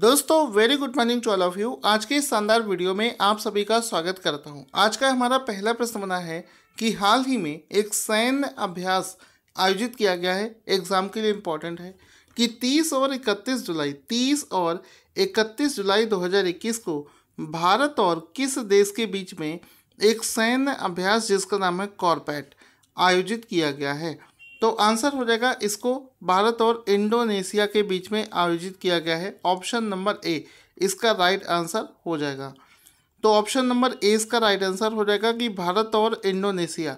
दोस्तों very good morning to all of you आज के इस शानदार वीडियो में आप सभी का स्वागत करता हूं। आज का हमारा पहला प्रश्न बना है कि हाल ही में एक सैन्य अभ्यास आयोजित किया गया है एग्जाम के लिए इम्पोर्टेंट है कि 30 और 31 जुलाई 30 और 31 जुलाई 2021 को भारत और किस देश के बीच में एक सैन्य अभ्यास जिसका नाम है कॉरपैट आयोजित किया गया है तो आंसर हो जाएगा इसको भारत और इंडोनेशिया के बीच में आयोजित किया गया है ऑप्शन नंबर ए इसका राइट आंसर हो जाएगा तो ऑप्शन नंबर ए इसका राइट आंसर हो जाएगा कि भारत और इंडोनेशिया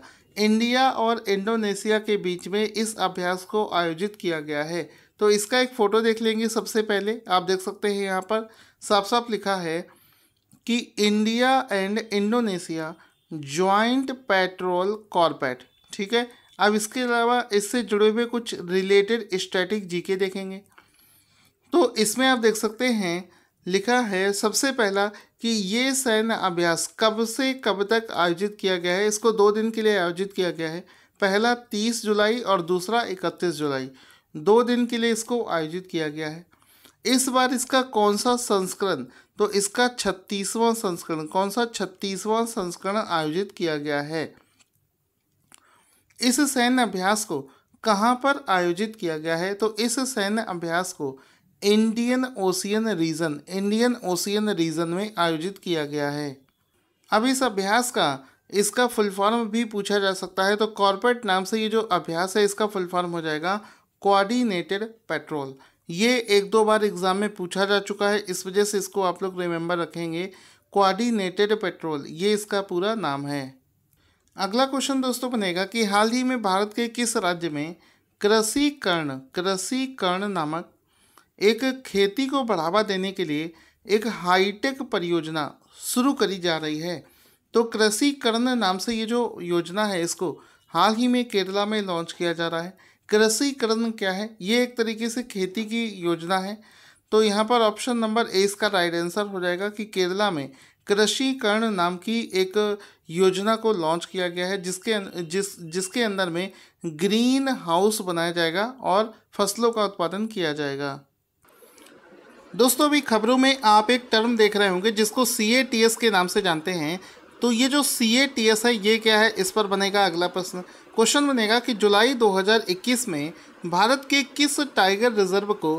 इंडिया और इंडोनेशिया के बीच में इस अभ्यास को आयोजित किया गया है तो इसका एक फ़ोटो देख लेंगे सबसे पहले आप देख सकते हैं यहाँ पर साफ साफ लिखा है कि India and Indonesia joint patrol CORPAT ठीक है अब इसके अलावा इससे जुड़े हुए कुछ रिलेटेड स्टैटिक जीके देखेंगे तो इसमें आप देख सकते हैं लिखा है सबसे पहला कि ये सैन्य अभ्यास कब से कब तक आयोजित किया गया है इसको दो दिन के लिए आयोजित किया गया है पहला तीस जुलाई और दूसरा इकतीस जुलाई दो दिन के लिए इसको आयोजित किया गया है इस बार इसका कौन सा संस्करण तो इसका छत्तीसवां संस्करण कौन सा छत्तीसवां संस्करण आयोजित किया गया है इस सैन्य अभ्यास को कहाँ पर आयोजित किया गया है तो इस सैन्य अभ्यास को Indian Ocean region Indian Ocean region में आयोजित किया गया है अब इस अभ्यास का इसका फुल फॉर्म भी पूछा जा सकता है तो कॉरपोरेट नाम से ये जो अभ्यास है इसका फुल फॉर्म हो जाएगा कोऑर्डिनेटेड पेट्रोल ये एक दो बार एग्ज़ाम में पूछा जा चुका है इस वजह से इसको आप लोग रिमेंबर रखेंगे कोऑर्डिनेटेड पेट्रोल ये इसका पूरा नाम है अगला क्वेश्चन दोस्तों बनेगा कि हाल ही में भारत के किस राज्य में कृषि कर्ण कृषि कर्ण नामक एक खेती को बढ़ावा देने के लिए एक हाईटेक परियोजना शुरू करी जा रही है तो कृषि कर्ण नाम से ये जो योजना है इसको हाल ही में केरला में लॉन्च किया जा रहा है कृषि कर्ण क्या है ये एक तरीके से खेती की योजना है तो यहाँ पर ऑप्शन नंबर ए इसका राइट आंसर हो जाएगा कि केरला में कृषि कर्ण नाम की एक योजना को लॉन्च किया गया है जिसके जिस जिसके अंदर में ग्रीन हाउस बनाया जाएगा और फसलों का उत्पादन किया जाएगा दोस्तों अभी खबरों में आप एक टर्म देख रहे होंगे जिसको सी ए टी एस के नाम से जानते हैं तो ये जो सी ए टी एस है ये क्या है इस पर बनेगा अगला प्रश्न क्वेश्चन बनेगा कि जुलाई 2021 में भारत के किस टाइगर रिजर्व को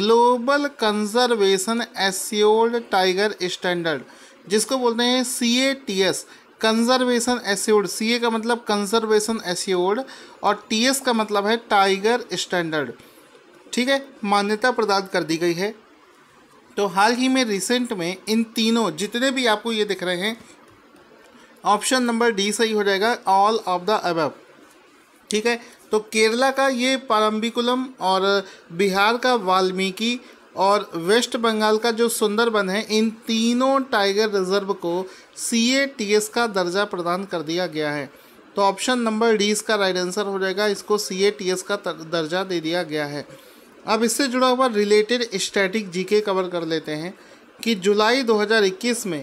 global conservation assured tiger standard जिसको बोलते हैं C A T S conservation assured C A का मतलब कंजर्वेशन एस्योर्ड और टी एस का मतलब है टाइगर स्टैंडर्ड ठीक है मान्यता प्रदान कर दी गई है तो हाल ही में रिसेंट में इन तीनों जितने भी आपको ये दिख रहे हैं ऑप्शन नंबर डी सही हो जाएगा ऑल ऑफ द अब ठीक है तो केरला का ये पारम्बिकुलम और बिहार का वाल्मीकि और वेस्ट बंगाल का जो सुंदरबन है इन तीनों टाइगर रिजर्व को सी का दर्जा प्रदान कर दिया गया है तो ऑप्शन नंबर डी इसका राइट आंसर हो जाएगा इसको सी का दर्जा दे दिया गया है अब इससे जुड़ा हुआ रिलेटेड स्टैटिक जीके कवर कर लेते हैं कि जुलाई 2021 में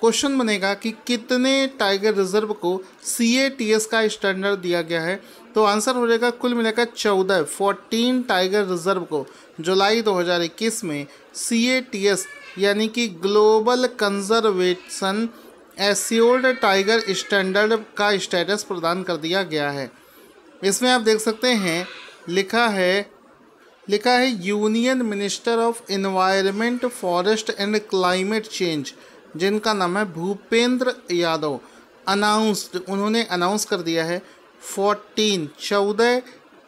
क्वेश्चन बनेगा कि कितने टाइगर रिजर्व को सी ए टी एस का स्टैंडर्ड दिया गया है तो आंसर हो जाएगा कुल मिलाकर चौदह फोर्टीन टाइगर रिजर्व को जुलाई 2021 में सी यानी कि global conservation assured tiger standard का स्टेटस प्रदान कर दिया गया है इसमें आप देख सकते हैं लिखा है लिखा है union minister of environment forest and climate change जिनका नाम है भूपेंद्र यादव अनाउंस्ड उन्होंने अनाउंस कर दिया है फोर्टीन चौदह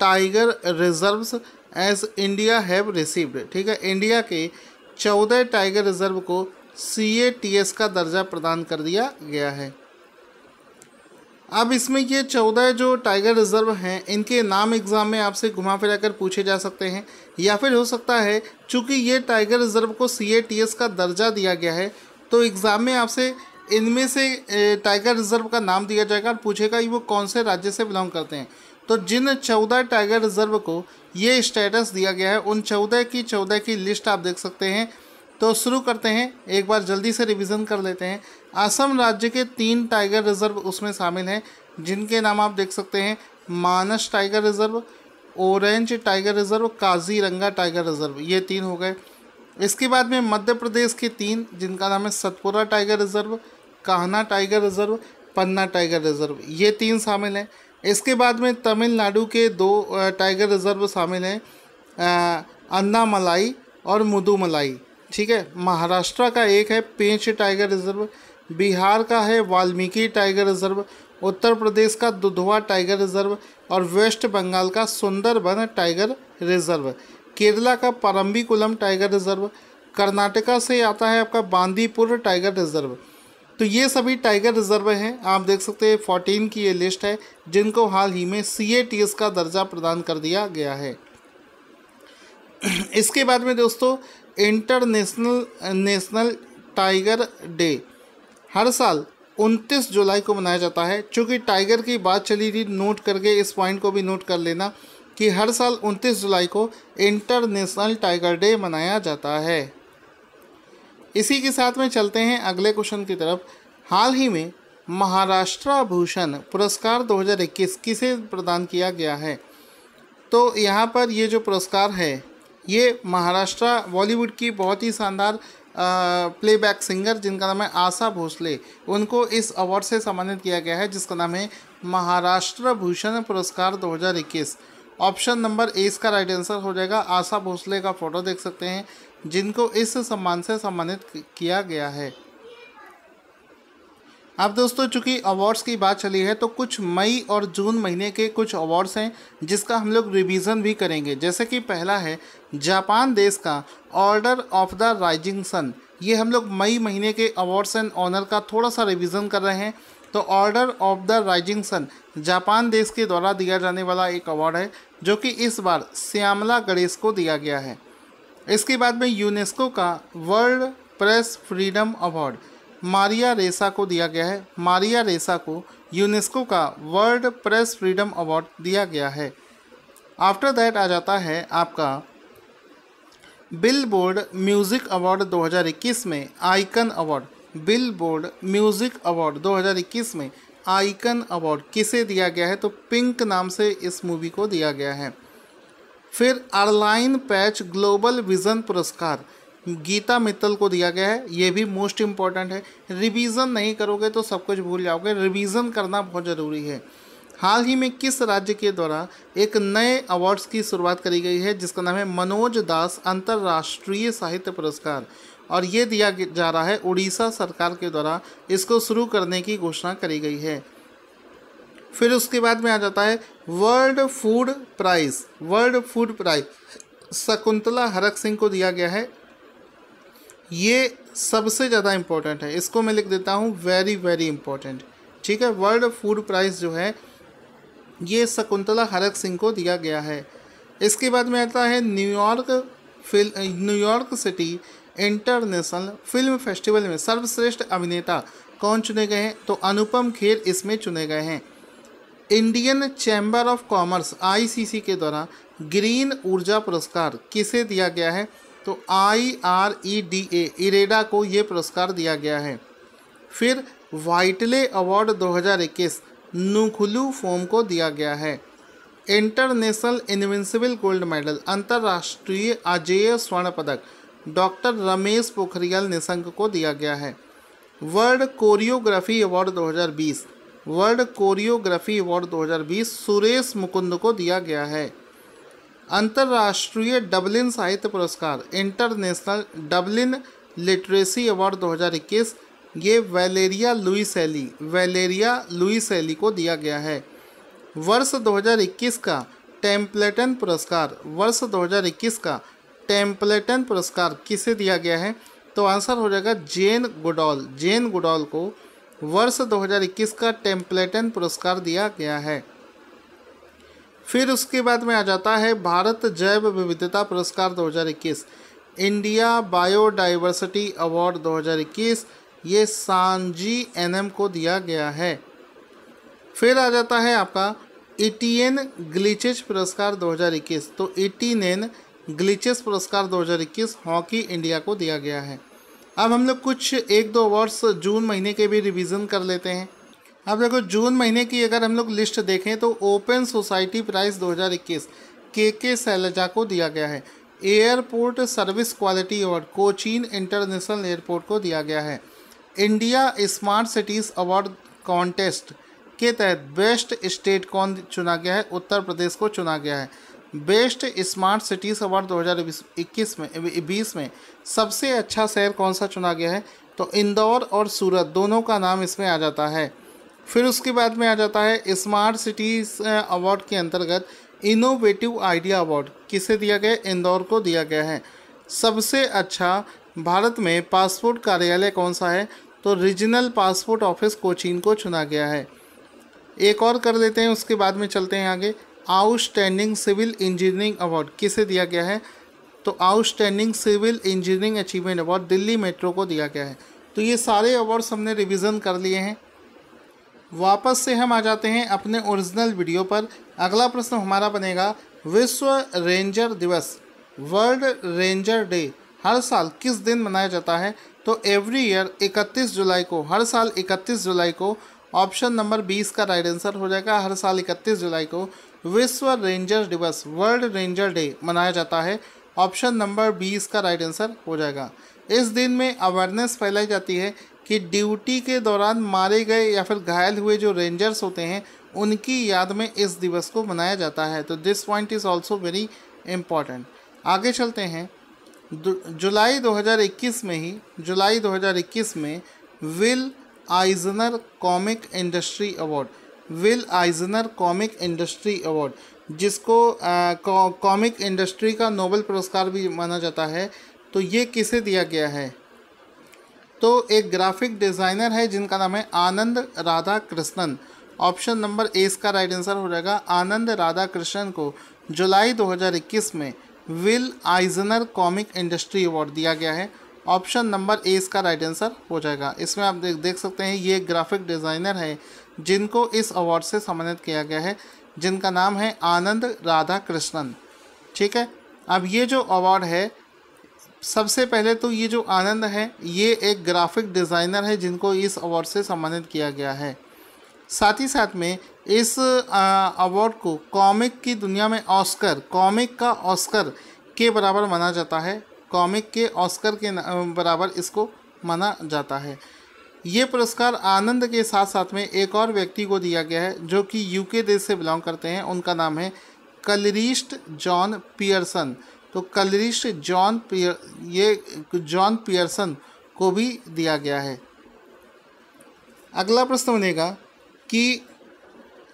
tiger reserves as India have received ठीक है इंडिया के चौदह टाइगर रिजर्व को सी का दर्जा प्रदान कर दिया गया है अब इसमें ये चौदह जो टाइगर रिजर्व हैं इनके नाम एग्ज़ाम में आपसे घुमा फिरा कर पूछे जा सकते हैं या फिर हो सकता है चूँकि ये टाइगर रिजर्व को सी का दर्जा दिया गया है तो एग्ज़ाम में आपसे इनमें से टाइगर रिजर्व का नाम दिया जाएगा और पूछेगा वो कौन से राज्य से बिलोंग करते हैं तो जिन चौदह टाइगर रिजर्व को ये स्टेटस दिया गया है उन चौदह की चौदह की लिस्ट आप देख सकते हैं तो शुरू करते हैं एक बार जल्दी से रिवीजन कर लेते हैं असम राज्य के तीन टाइगर रिजर्व उसमें शामिल हैं जिनके नाम आप देख सकते हैं Manas tiger reserve Orang tiger reserve Kaziranga tiger reserve ये तीन हो गए इसके बाद में मध्य प्रदेश के तीन जिनका नाम है Satpura tiger reserve Kanha tiger reserve Panna tiger reserve ये तीन शामिल हैं इसके बाद में तमिलनाडु के दो टाइगर रिजर्व शामिल हैं अन्नामलाई और मुदुमलाई ठीक है महाराष्ट्र का एक है पेंच टाइगर रिजर्व बिहार का है वाल्मीकि टाइगर रिजर्व उत्तर प्रदेश का दुधवा टाइगर रिजर्व और वेस्ट बंगाल का सुंदरबन टाइगर रिजर्व केरला का परम्बिकुलम टाइगर रिजर्व कर्नाटका से आता है आपका बांदीपुर टाइगर रिजर्व तो ये सभी टाइगर रिजर्व हैं आप देख सकते हैं फोर्टीन की ये लिस्ट है जिनको हाल ही में सी का दर्जा प्रदान कर दिया गया है इसके बाद में दोस्तों इंटरनेशनल नेशनल टाइगर डे हर साल 29 जुलाई को मनाया जाता है चूँकि टाइगर की बात चली थी नोट करके इस पॉइंट को भी नोट कर लेना कि हर साल 29 जुलाई को इंटरनेशनल टाइगर डे मनाया जाता है इसी के साथ में चलते हैं अगले क्वेश्चन की तरफ हाल ही में महाराष्ट्र भूषण पुरस्कार 2021 किसे प्रदान किया गया है तो यहाँ पर ये जो पुरस्कार है ये महाराष्ट्र बॉलीवुड की बहुत ही शानदार प्लेबैक सिंगर जिनका नाम है आशा भोसले उनको इस अवार्ड से सम्मानित किया गया है जिसका नाम है महाराष्ट्र भूषण पुरस्कार 2021 ऑप्शन नंबर ए इसका राइट आंसर हो जाएगा आशा भोसले का फोटो देख सकते हैं जिनको इस सम्मान से सम्मानित किया गया है अब दोस्तों चूंकि अवार्ड्स की बात चली है तो कुछ मई और जून महीने के कुछ अवार्ड्स हैं जिसका हम लोग रिवीजन भी करेंगे जैसे कि पहला है जापान देश का order of the rising sun ये हम लोग मई महीने के अवार्ड्स एंड ऑनर का थोड़ा सा रिवीजन कर रहे हैं तो order of the rising sun Japan देश के द्वारा दिया जाने वाला एक अवार्ड है जो कि इस बार श्यामला गणेश को दिया गया है इसके बाद में यूनेस्को का world press freedom award Maria Ressa को दिया गया है मारिया रेसा को यूनेस्को का वर्ल्ड प्रेस फ्रीडम अवार्ड दिया गया है आफ्टर दैट आ जाता है आपका बिलबोर्ड म्यूज़िक अवार्ड 2021 में icon award Billboard music award 2021 में आइकन अवार्ड किसे दिया गया है तो पिंक नाम से इस मूवी को दिया गया है फिर अरलाइन पैच ग्लोबल विजन पुरस्कार गीता मित्तल को दिया गया है ये भी मोस्ट इम्पॉर्टेंट है रिवीजन नहीं करोगे तो सब कुछ भूल जाओगे रिवीजन करना बहुत ज़रूरी है हाल ही में किस राज्य के द्वारा एक नए अवार्ड्स की शुरुआत करी गई है जिसका नाम है मनोज दास अंतर्राष्ट्रीय साहित्य पुरस्कार और ये दिया जा रहा है उड़ीसा सरकार के द्वारा इसको शुरू करने की घोषणा करी गई है फिर उसके बाद में आ जाता है world food prize world food prize Shakuntala Harak Singh को दिया गया है ये सबसे ज़्यादा इम्पोर्टेंट है इसको मैं लिख देता हूँ वेरी वेरी इम्पोर्टेंट ठीक है वर्ल्ड फूड प्राइज़ जो है ये शकुंतला हरक सिंह को दिया गया है इसके बाद में आता है न्यूयॉर्क फिल New York city international film festival में सर्वश्रेष्ठ अभिनेता कौन चुने गए हैं तो अनुपम खेर इसमें चुने गए हैं Indian chamber of commerce ICC के द्वारा ग्रीन ऊर्जा पुरस्कार किसे दिया गया है तो I R E D A IREDA को ये पुरस्कार दिया गया है फिर वाइटले अवार्ड 2021 नुखुलू फोम को दिया गया है इंटरनेशनल इन्विंसिबल गोल्ड मेडल अंतर्राष्ट्रीय अजेय स्वर्ण पदक डॉक्टर रमेश पोखरियाल निशंक को दिया गया है world choreography award 2020 world choreography award 2020 Suresh Mukund को दिया गया है अंतर्राष्ट्रीय डबलिन साहित्य पुरस्कार इंटरनेशनल डबलिन लिटरेसी अवार्ड 2021 ये Valeria Luiselli Valeria Luiselli को दिया गया है वर्ष 2021 का टेम्पलेटन पुरस्कार वर्ष 2021 का टेम्पलेटन पुरस्कार किसे दिया गया है तो आंसर हो जाएगा जेन गुडॉल जेन गुडॉल को वर्ष 2021 का टेम्पलेटन पुरस्कार दिया गया है फिर उसके बाद में आ जाता है भारत जैव विविधता पुरस्कार 2021 इंडिया बायोडाइवर्सिटी अवार्ड 2021 ये सांजी एनएम को दिया गया है फिर आ जाता है आपका एटीएन ग्लिचेस पुरस्कार 2021 तो एटीन ग्लिचेस पुरस्कार 2021 हॉकी इंडिया को दिया गया है अब हम लोग कुछ एक दो अवार्ड्स जून महीने के भी रिवीजन कर लेते हैं अब देखो जून महीने की अगर हम लोग लिस्ट देखें तो ओपन सोसाइटी प्राइस 2021 के के सैलजा को दिया गया है airport service quality award Cochin international airport को दिया गया है India smart cities award contest के तहत बेस्ट स्टेट कौन चुना गया है उत्तर प्रदेश को चुना गया है बेस्ट स्मार्ट सिटीज़ अवार्ड 2021 में बीस में सबसे अच्छा शहर कौन सा चुना गया है तो इंदौर और सूरत दोनों का नाम इसमें आ जाता है फिर उसके बाद में आ जाता है स्मार्ट सिटीज़ अवार्ड के अंतर्गत इनोवेटिव आइडिया अवार्ड किसे दिया गया इंदौर को दिया गया है सबसे अच्छा भारत में पासपोर्ट कार्यालय कौन सा है तो रीजनल पासपोर्ट ऑफिस कोचीन को चुना गया है एक और कर देते हैं उसके बाद में चलते हैं आगे आउटस्टैंडिंग सिविल इंजीनियरिंग अवार्ड किसे दिया गया है तो outstanding civil engineering achievement award Delhi metro को दिया गया है तो ये सारे अवार्ड्स हमने रिविजन कर लिए हैं वापस से हम आ जाते हैं अपने ओरिजिनल वीडियो पर अगला प्रश्न हमारा बनेगा विश्व रेंजर दिवस वर्ल्ड रेंजर डे हर साल किस दिन मनाया जाता है तो एवरी ईयर 31 जुलाई को हर साल 31 जुलाई को ऑप्शन नंबर बीस का राइट आंसर हो जाएगा हर साल 31 जुलाई को विश्व रेंजर दिवस वर्ल्ड रेंजर डे मनाया जाता है ऑप्शन नंबर बी इसका राइट आंसर हो जाएगा इस दिन में अवेयरनेस फैलाई जाती है कि ड्यूटी के दौरान मारे गए या फिर घायल हुए जो रेंजर्स होते हैं उनकी याद में इस दिवस को मनाया जाता है तो this point is also very important आगे चलते हैं जुलाई 2021 में ही जुलाई 2021 में Will Eisner comic industry award Will Eisner comic industry award जिसको कॉमिक इंडस्ट्री का नोबल पुरस्कार भी माना जाता है तो ये किसे दिया गया है तो एक ग्राफिक डिज़ाइनर है जिनका नाम है Anand Radhakrishnan option number A इसका राइट आंसर हो जाएगा आनंद राधा कृष्णन को जुलाई 2021 में Will Eisner comic industry award दिया गया है ऑप्शन नंबर ए इसका राइट आंसर हो जाएगा इसमें आप देख देख सकते हैं ये ग्राफिक डिज़ाइनर है जिनको इस अवार्ड से सम्मानित किया गया है जिनका नाम है आनंद राधा कृष्णन ठीक है अब ये जो अवार्ड है सबसे पहले तो ये जो आनंद है ये एक ग्राफिक डिज़ाइनर है जिनको इस अवार्ड से सम्मानित किया गया है साथ ही साथ में इस अवार्ड को कॉमिक की दुनिया में ऑस्कर कॉमिक का ऑस्कर के बराबर माना जाता है कॉमिक के ऑस्कर के बराबर इसको माना जाता है ये पुरस्कार आनंद के साथ साथ में एक और व्यक्ति को दिया गया है जो कि यूके देश से बिलोंग करते हैं उनका नाम है कलरिस्ट जॉन पियर्सन तो कलरिस्ट जॉन पियर ये जॉन पियर्सन को भी दिया गया है अगला प्रश्न बनेगा कि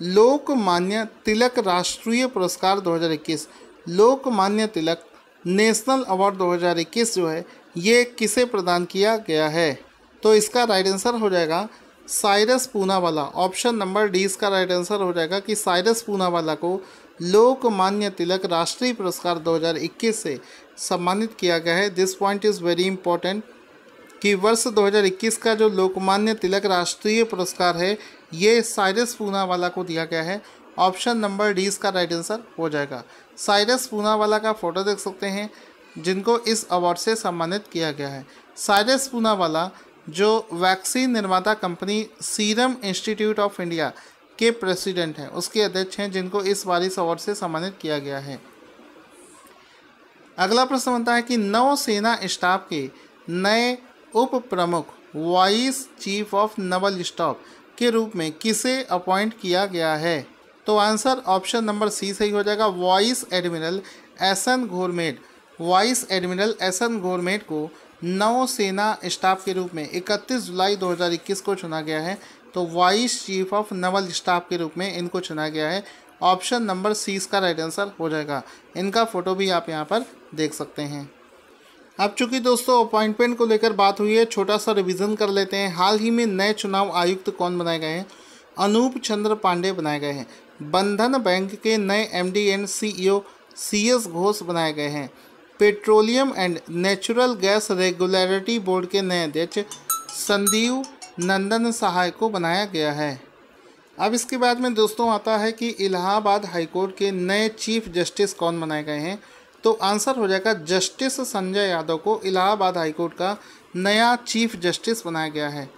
लोकमान्य तिलक राष्ट्रीय पुरस्कार 2021 लोकमान्य तिलक नेशनल अवार्ड 2021 जो है ये किसे प्रदान किया गया है तो इसका राइट आंसर हो जाएगा Cyrus Poonawalla option number D इसका राइट आंसर हो जाएगा कि साइरस पूनावाला को लोकमान्य तिलक राष्ट्रीय पुरस्कार 2021 से सम्मानित किया गया है this point is very important कि वर्ष 2021 का जो लोकमान्य तिलक राष्ट्रीय पुरस्कार है ये साइरस पूनावाला को दिया गया है ऑप्शन नंबर डी इसका राइट आंसर हो जाएगा साइरस पूनावाला का फ़ोटो देख सकते हैं जिनको इस अवार्ड से सम्मानित किया गया है साइरस पूनावाला जो वैक्सीन निर्माता company Serum Institute of India के प्रेसिडेंट हैं उसके अध्यक्ष हैं जिनको इस बार इस अवार्ड से सम्मानित किया गया है अगला प्रश्न बनता है कि नौसेना स्टाफ के नए उप प्रमुख vice chief of naval staff के रूप में किसे अपॉइंट किया गया है तो आंसर ऑप्शन नंबर सी सही हो जाएगा vice admiral S N Ghormade vice admiral S N Ghormade को नौसेना स्टाफ के रूप में 31 जुलाई 2021 को चुना गया है तो vice chief of naval staff के रूप में इनको चुना गया है ऑप्शन नंबर सी इसका राइट आंसर हो जाएगा इनका फ़ोटो भी आप यहाँ पर देख सकते हैं अब चूंकि दोस्तों अपॉइंटमेंट को लेकर बात हुई है छोटा सा रिविजन कर लेते हैं हाल ही में नए चुनाव आयुक्त कौन बनाए गए हैं अनूप चंद्र पांडे बनाए गए हैं बंधन बैंक के नए MD and CEO C S Ghosh बनाए गए हैं Petroleum and Natural Gas Regulatory Board के नए अध्यक्ष संदीव नंदन सहाय को बनाया गया है अब इसके बाद में दोस्तों आता है कि इलाहाबाद हाईकोर्ट के नए चीफ जस्टिस कौन बनाए गए हैं तो आंसर हो जाएगा जस्टिस संजय यादव को इलाहाबाद हाईकोर्ट का नया चीफ जस्टिस बनाया गया है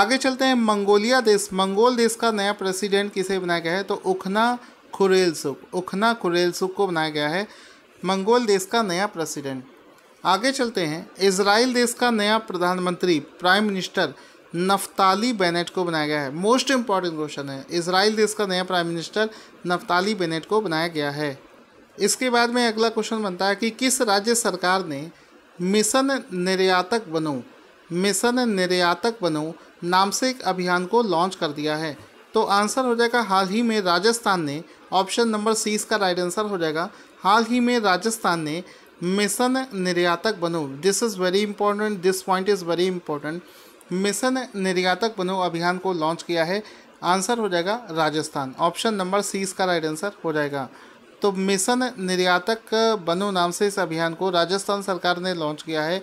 आगे चलते हैं मंगोलिया देश मंगोल देश का नया प्रेसिडेंट किसे बनाया गया है तो उखना खुरेलसुख उखना खुरेलसुख को बनाया गया है मंगोल देश का नया प्रेसिडेंट आगे चलते हैं इसराइल देश का नया प्रधानमंत्री प्राइम मिनिस्टर नफ्ताली बेनेट को बनाया गया है मोस्ट इम्पॉर्टेंट क्वेश्चन है इसराइल देश का नया प्राइम मिनिस्टर नफ्ताली बेनेट को बनाया गया है इसके बाद में अगला क्वेश्चन बनता है कि किस राज्य सरकार ने मिशन निर्यातक बनो मिशन निर्यातक बनो नाम से एक अभियान को लॉन्च कर दिया है तो आंसर हो जाएगा हाल ही में राजस्थान ने ऑप्शन नंबर सी इसका राइट आंसर हो जाएगा हाल ही में राजस्थान ने मिशन निर्यातक बनो this is very important this point is very important mission निर्यातक बनो अभियान को लॉन्च किया है आंसर हो जाएगा राजस्थान ऑप्शन नंबर सी इसका राइट आंसर हो जाएगा तो मिशन निर्यातक बनो नाम से इस अभियान को राजस्थान सरकार ने लॉन्च किया है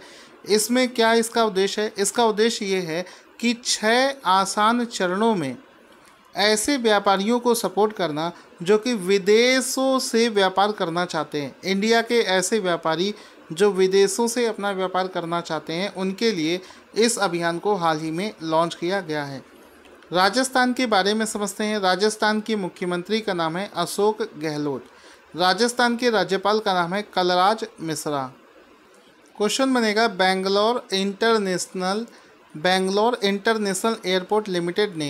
इसमें क्या इसका उद्देश्य है इसका उद्देश्य ये है कि छः आसान चरणों में ऐसे व्यापारियों को सपोर्ट करना जो कि विदेशों से व्यापार करना चाहते हैं इंडिया के ऐसे व्यापारी जो विदेशों से अपना व्यापार करना चाहते हैं उनके लिए इस अभियान को हाल ही में लॉन्च किया गया है राजस्थान के बारे में समझते हैं राजस्थान की मुख्यमंत्री का नाम है अशोक गहलोत राजस्थान के राज्यपाल का नाम है कलराज मिश्रा क्वेश्चन बनेगा Bangalore International Bangalore International Airport Limited ने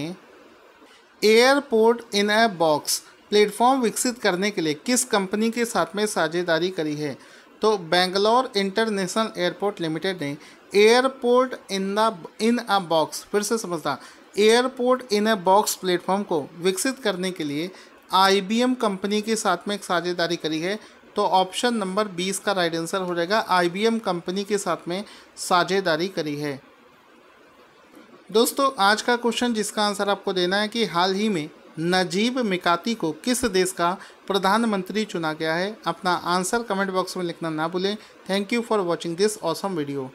airport in a box platform विकसित करने के लिए किस कंपनी के साथ में साझेदारी करी है तो बेंगलोर इंटरनेशनल एयरपोर्ट लिमिटेड ने airport in the in a box फिर से समझता airport in a box platform को विकसित करने के लिए आईबीएम कंपनी के साथ में एक साझेदारी करी है तो ऑप्शन नंबर बीस का राइट आंसर हो जाएगा आईबीएम कंपनी के साथ में साझेदारी करी है दोस्तों आज का क्वेश्चन जिसका आंसर आपको देना है कि हाल ही में नजीब मिकाती को किस देश का प्रधानमंत्री चुना गया है अपना आंसर कमेंट बॉक्स में लिखना ना भूलें thank you for watching this awesome video